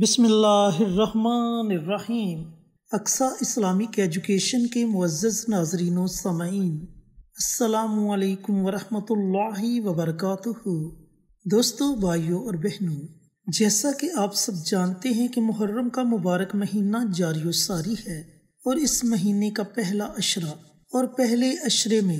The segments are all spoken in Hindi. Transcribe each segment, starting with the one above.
बसमीम अक्सा इस्लामिक एजुकेशन के मुज्ज़ नाजरीन सामीन वरहमतुल्लाहि वबरकत दोस्तों भाइयों और बहनों जैसा कि आप सब जानते हैं कि मुहर्रम का मुबारक महीना जारी सारी है और इस महीने का पहला अशरा और पहले अशरे में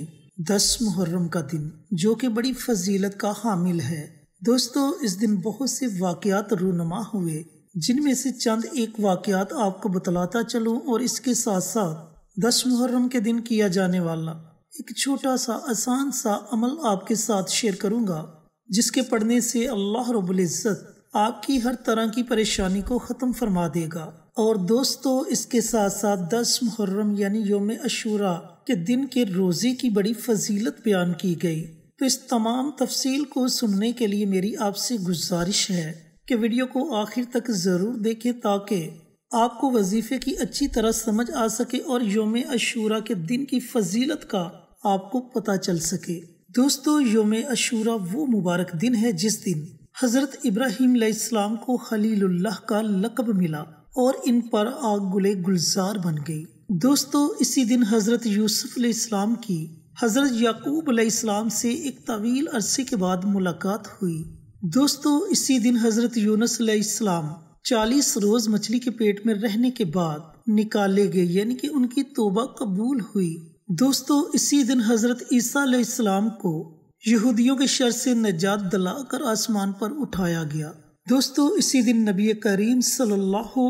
दस मुहर्रम का दिन जो कि बड़ी फजीलत का हामिल है दोस्तों इस दिन बहुत से वाक़ात रूनमा हुए जिनमें से चंद एक वाक्यात आपको बतलाता चलूँ और इसके साथ साथ दस मुहर्रम के दिन किया जाने वाला एक छोटा सा आसान सा अमल आपके साथ शेयर करूँगा जिसके पढ़ने से अल्लाह रबुल्ज़त आपकी हर तरह की परेशानी को ख़त्म फरमा देगा और दोस्तों इसके साथ साथ दस मुहर्रम यानी योम अशूरा के दिन के रोज़े की बड़ी फजीलत बयान की गई तो इस तमाम तफसील को सुनने के लिए मेरी आपसे गुजारिश है कि वीडियो को आखिर तक ज़रूर देखें ताकि आपको वजीफ़े की अच्छी तरह समझ आ सके और योम अशूरा के दिन की फजीलत का आपको पता चल सके दोस्तों योम अशूरा वो मुबारक दिन है जिस दिन हज़रत इब्राहिम इस्लाम को खलीलुल्लाह का लकब मिला और इन पर आग गुले गुलजार बन गई दोस्तों इसी दिन हज़रत यूसुफ इस्लाम की हज़रत याकूब इस्लाम से एक तवील अरसे के बाद मुलाकात हुई दोस्तों इसी दिन हजरत यूनस इस्लाम चालीस रोज मछली के पेट में रहने के बाद निकाले गए यानी कि उनकी तोबा कबूल हुई दोस्तों इसी दिन हजरत ईसा इस्लाम को यहूदियों के शर से निजात दिलाकर आसमान पर उठाया गया दोस्तों इसी दिन नबी करीम सल्लल्लाहु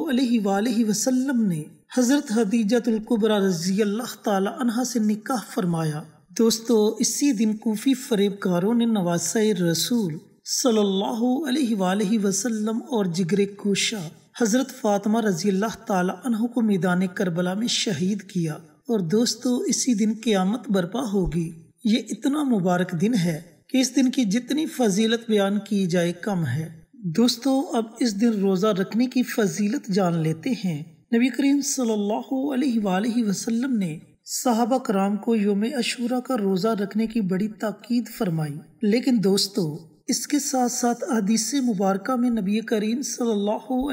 अलैहि वसल्लम ने हजरत हदीजतुल्कुबरा रजी अल्लाह तला से निकाह फरमाया दोस्तों इसी दिन कोफी फरेबकारों ने नवासा रसूल अलैहि वसल्लम और जिगर कोशा हज़रत फातमा रजी अल्लाह तह को मैदान करबला में शहीद किया और दोस्तों इसी दिन क्यामत बर्पा होगी ये इतना मुबारक दिन है कि इस दिन की जितनी फजीलत बयान की जाए कम है दोस्तों अब इस दिन रोज़ा रखने की फजीलत जान लेते हैं नबी करीम सल्लाम ने साहबा कराम को योम अशूरा का रोज़ा रखने की बड़ी ताकीद फरमाई लेकिन दोस्तों इसके साथ साथ अदीस मुबारक में नबी करीम सल्लल्लाहु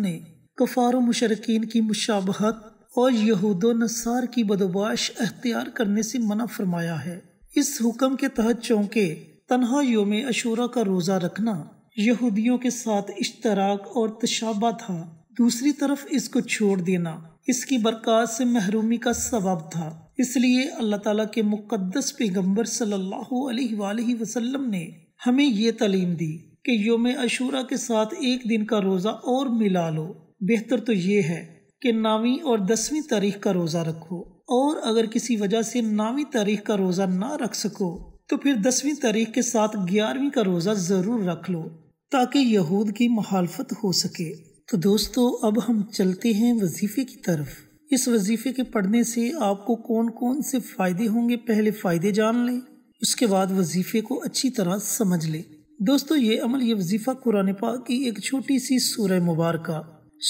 ने कफ़ार मशरकिन की मुशाबहत और यहूद नसार की बदोबाश अख्तियार करने से मना फरमाया है इस हुक्म के तहत चौंके तनहा योम अशूरा का रोज़ा रखना यहूदियों के साथ इश्तराक और तशाबा था दूसरी तरफ इसको छोड़ देना इसकी बरकत से महरूमी का सबब था इसलिए अल्लाह ताला के मुक़द्दस पैगम्बर सल्लल्लाहु अलैहि वसल्लम ने हमें ये तलीम दी कि योम अशूरा के साथ एक दिन का रोज़ा और मिला लो बेहतर तो ये है कि नौवीं और दसवीं तारीख का रोज़ा रखो और अगर किसी वजह से नावी तारीख का रोज़ा ना रख सको तो फिर दसवीं तारीख के साथ ग्यारहवीं का रोज़ा ज़रूर रख लो ताकि यहूद की मुखालफत हो सके तो दोस्तों अब हम चलते हैं वजीफ़े की तरफ इस वजीफे के पढ़ने से आपको कौन कौन से फ़ायदे होंगे पहले फ़ायदे जान लें उसके बाद वजीफे को अच्छी तरह समझ लें दोस्तों ये अमल ये वजीफ़ा कुरान पाक की एक छोटी सी सूरह मुबारक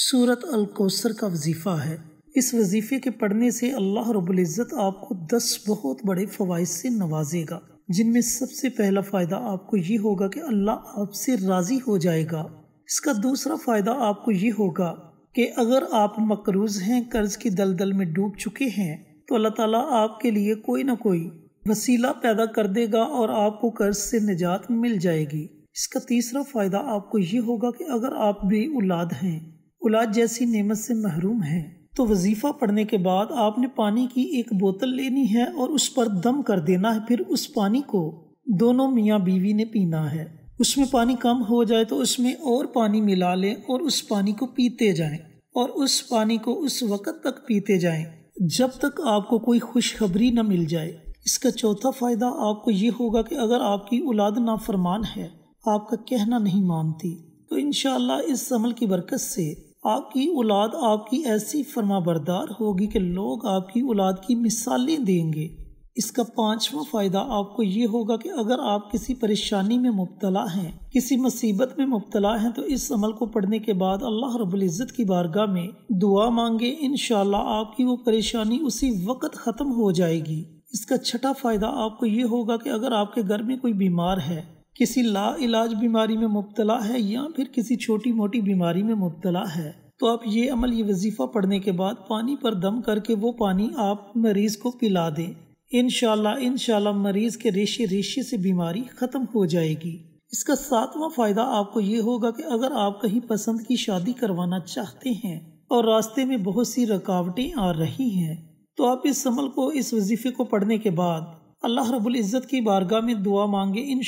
सूरत कोसर का वजीफ़ा है इस वजीफ़े के पढ़ने से अल्लाह रबुल्ज़त आपको दस बहुत बड़े फ़वाद से नवाजेगा जिनमें सबसे पहला फ़ायदा आपको ये होगा कि अल्लाह आपसे राज़ी हो जाएगा इसका दूसरा फ़ायदा आपको ये होगा कि अगर आप मकरूज हैं कर्ज की दलदल में डूब चुके हैं तो अल्लाह ताला आपके लिए कोई ना कोई वसीला पैदा कर देगा और आपको कर्ज से निजात मिल जाएगी इसका तीसरा फ़ायदा आपको ये होगा कि अगर आप भी औलाद हैं औलाद जैसी नेमत से महरूम हैं तो वजीफ़ा पढ़ने के बाद आपने पानी की एक बोतल लेनी है और उस पर दम कर देना है फिर उस पानी को दोनों मियाँ बीवी ने पीना है उसमें पानी कम हो जाए तो उसमें और पानी मिला लें और उस पानी को पीते जाएं और उस पानी को उस वक़्त तक पीते जाएं जब तक आपको कोई खुशखबरी ना मिल जाए इसका चौथा फ़ायदा आपको ये होगा कि अगर आपकी औलाद नाफरमान है आपका कहना नहीं मानती तो इन इस अमल की बरकत से आपकी औलाद आपकी ऐसी फरमाबरदार बरदार होगी कि लोग आपकी औलाद की मिसालें देंगे इसका पांचवा फायदा आपको ये होगा कि अगर आप किसी परेशानी में मुबतला हैं किसी मुसीबत में मुबतला हैं तो इस अमल को पढ़ने के बाद अल्लाह रबुल्ज़त की बारगाह में दुआ मांगे इन आपकी वो परेशानी उसी वक़्त ख़त्म हो जाएगी इसका छठा फ़ायदा आपको ये होगा कि अगर आपके घर में कोई बीमार है किसी ला इलाज बीमारी में मुबतला है या फिर किसी छोटी मोटी बीमारी में मुबतला है तो आप ये अमल ये वजीफ़ा पढ़ने के बाद पानी पर दम करके वो पानी आप मरीज़ को पिला दें इन इन मरीज़ के रेशे रेशे से बीमारी ख़त्म हो जाएगी इसका सातवां फ़ायदा आपको ये होगा कि अगर आप कहीं पसंद की शादी करवाना चाहते हैं और रास्ते में बहुत सी रुकावटें आ रही हैं तो आप इस अमल को इस वजीफ़े को पढ़ने के बाद अल्लाह रब्बुल इज़्ज़त की बारगाह में दुआ मांगे इन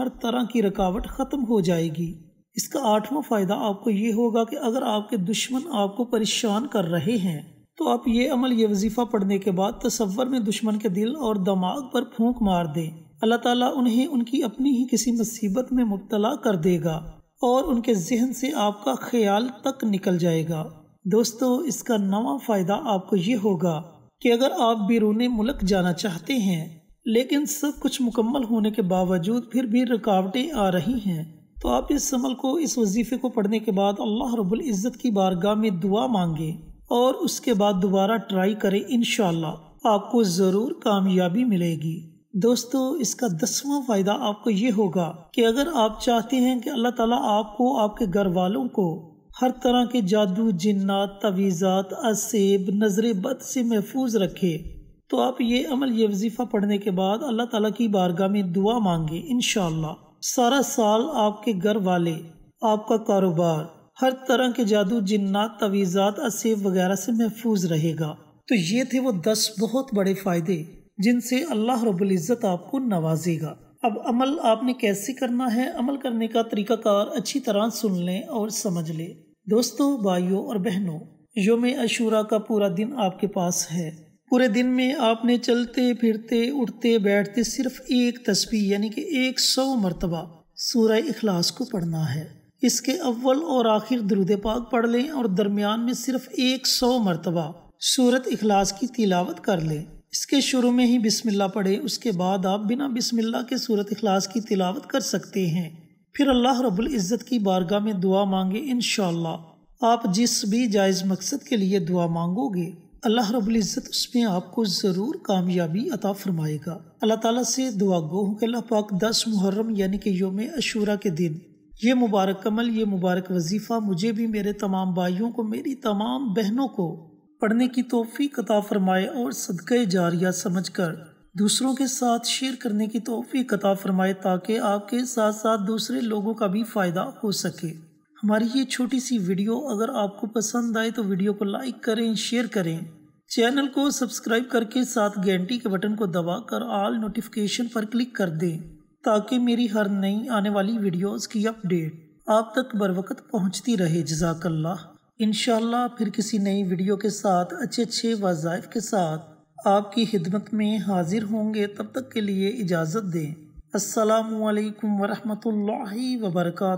हर तरह की रुकावट ख़त्म हो जाएगी इसका आठवां फ़ायदा आपको ये होगा कि अगर आपके दुश्मन आपको परेशान कर रहे हैं तो आप ये अमल ये वजीफ़ा पढ़ने के बाद तस्वर में दुश्मन के दिल और दमाग पर फूक मार दें अल्लाह ताला उन्हें उनकी अपनी ही किसी मुसीबत में मुबतला कर देगा और उनके जहन से आपका ख्याल तक निकल जाएगा दोस्तों इसका नवा फ़ायदा आपको ये होगा कि अगर आप बैरून मुल्क जाना चाहते हैं लेकिन सब कुछ मुकम्मल होने के बावजूद फिर भी रुकावटें आ रही हैं तो आप इस अमल को इस वजीफ़े को पढ़ने के बाद अल्लाह रब्बुल इज़्ज़त की बारगाह में दुआ मांगें और उसके बाद दोबारा ट्राई करें इन आपको ज़रूर कामयाबी मिलेगी दोस्तों इसका दसवां फ़ायदा आपको ये होगा कि अगर आप चाहते हैं कि अल्लाह ताला आपको आपके घर वालों को हर तरह के जादू जिन्नात तवीज़ात असेब नज़र बद से महफूज रखे तो आप ये अमल ये वजीफ़ा पढ़ने के बाद अल्लाह ताला की बारगाह में दुआ मांगे इन सारा साल आपके घर वाले आपका कारोबार हर तरह के जादू जिन्नात तवीज़ात असेब वगैरह से महफूज रहेगा तो ये थे वो दस बहुत बड़े फ़ायदे जिनसे अल्लाह रबुल्ज़त आपको नवाजेगा अब अमल आपने कैसे करना है अमल करने का तरीक़ाकार अच्छी तरह सुन लें और समझ लें दोस्तों भाइयों और बहनों योम अशूरा का पूरा दिन आपके पास है पूरे दिन में आपने चलते फिरते उठते बैठते सिर्फ एक तस्वीर यानी कि एक सौ मरतबा सूर्य अखलास को पढ़ना है इसके अव्वल और आखिर दरुद पाक पढ़ लें और दरमियान में सिर्फ एक सौ मरतबा सूरत अखलास की तिलावत कर लें इसके शुरू में ही बिस्मिल्लाह पढ़ें उसके बाद आप बिना बिस्मिल्लाह के सूरत अखलास की तिलावत कर सकते हैं फिर अल्लाह रब्बुल इज़्ज़त की बारगाह में दुआ मांगे इन आप जिस भी जायज़ मकसद के लिए दुआ मांगोगे अल्लाह रब्बुल इज़्ज़त उसमें आपको ज़रूर कामयाबी अता फरमाएगा अल्लाह ताला से दुआ गो हूँ कि अल्लाह पाक दस मुहर्रम यानी कि योम अशूरा के दिन ये मुबारक कमल ये मुबारक वजीफ़ा मुझे भी मेरे तमाम भाइयों को मेरी तमाम बहनों को पढ़ने की तोहफ़ी कता फरमाए और सदक़ जारिया समझ कर दूसरों के साथ शेयर करने की तोहफ़ी कता फरमाए ताकि आपके साथ साथ दूसरे लोगों का भी फ़ायदा हो सके हमारी ये छोटी सी वीडियो अगर आपको पसंद आए तो वीडियो को लाइक करें शेयर करें चैनल को सब्सक्राइब करके साथ घंटी के बटन को दबाकर ऑल नोटिफिकेशन पर क्लिक कर दें ताकि मेरी हर नई आने वाली वीडियोस की अपडेट आप तक बर वक्त पहुँचती रहे जजाकल्ला इन फिर किसी नई वीडियो के साथ अच्छे अच्छे वज़ाइफ के साथ आपकी खिदमत में हाजिर होंगे तब तक के लिए इजाज़त दें असलकम वरहमल वर्का